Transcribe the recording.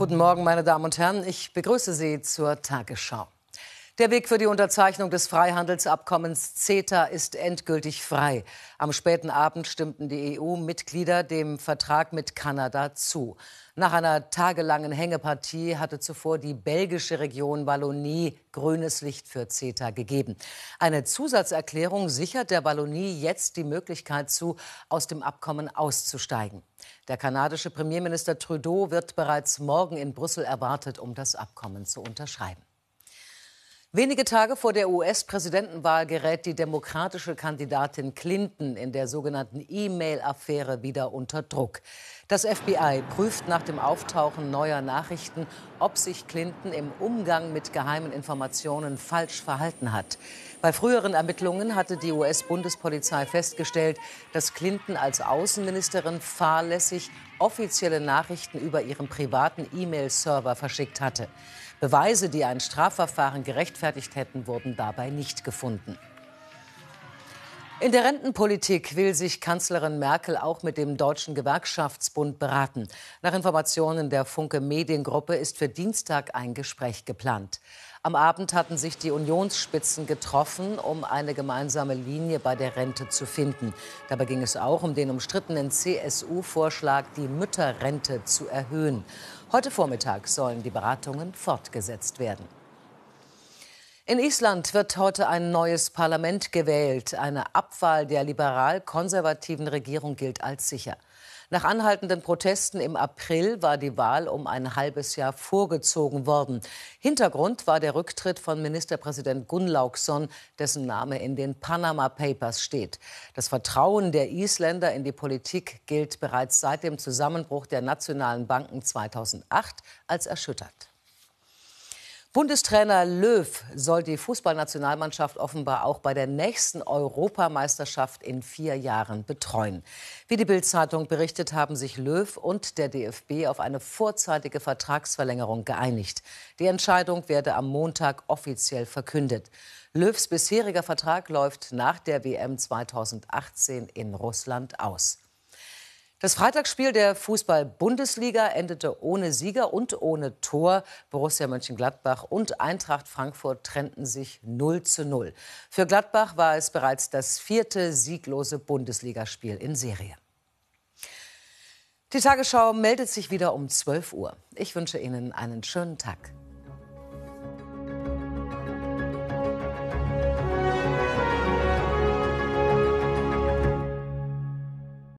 Guten Morgen, meine Damen und Herren. Ich begrüße Sie zur Tagesschau. Der Weg für die Unterzeichnung des Freihandelsabkommens CETA ist endgültig frei. Am späten Abend stimmten die EU-Mitglieder dem Vertrag mit Kanada zu. Nach einer tagelangen Hängepartie hatte zuvor die belgische Region Wallonie grünes Licht für CETA gegeben. Eine Zusatzerklärung sichert der Wallonie jetzt die Möglichkeit zu, aus dem Abkommen auszusteigen. Der kanadische Premierminister Trudeau wird bereits morgen in Brüssel erwartet, um das Abkommen zu unterschreiben. Wenige Tage vor der US-Präsidentenwahl gerät die demokratische Kandidatin Clinton in der sogenannten E-Mail-Affäre wieder unter Druck. Das FBI prüft nach dem Auftauchen neuer Nachrichten, ob sich Clinton im Umgang mit geheimen Informationen falsch verhalten hat. Bei früheren Ermittlungen hatte die US-Bundespolizei festgestellt, dass Clinton als Außenministerin fahrlässig offizielle Nachrichten über ihren privaten E-Mail-Server verschickt hatte. Beweise, die ein Strafverfahren gerechtfertigt hätten, wurden dabei nicht gefunden. In der Rentenpolitik will sich Kanzlerin Merkel auch mit dem Deutschen Gewerkschaftsbund beraten. Nach Informationen der Funke Mediengruppe ist für Dienstag ein Gespräch geplant. Am Abend hatten sich die Unionsspitzen getroffen, um eine gemeinsame Linie bei der Rente zu finden. Dabei ging es auch um den umstrittenen CSU-Vorschlag, die Mütterrente zu erhöhen. Heute Vormittag sollen die Beratungen fortgesetzt werden. In Island wird heute ein neues Parlament gewählt. Eine Abwahl der liberal-konservativen Regierung gilt als sicher. Nach anhaltenden Protesten im April war die Wahl um ein halbes Jahr vorgezogen worden. Hintergrund war der Rücktritt von Ministerpräsident Gunnlaugsson, dessen Name in den Panama Papers steht. Das Vertrauen der Isländer in die Politik gilt bereits seit dem Zusammenbruch der nationalen Banken 2008 als erschüttert. Bundestrainer Löw soll die Fußballnationalmannschaft offenbar auch bei der nächsten Europameisterschaft in vier Jahren betreuen. Wie die Bild-Zeitung berichtet, haben sich Löw und der DFB auf eine vorzeitige Vertragsverlängerung geeinigt. Die Entscheidung werde am Montag offiziell verkündet. Löws bisheriger Vertrag läuft nach der WM 2018 in Russland aus. Das Freitagsspiel der Fußball-Bundesliga endete ohne Sieger und ohne Tor. Borussia Mönchengladbach und Eintracht Frankfurt trennten sich 0 zu 0. Für Gladbach war es bereits das vierte sieglose Bundesligaspiel in Serie. Die Tagesschau meldet sich wieder um 12 Uhr. Ich wünsche Ihnen einen schönen Tag.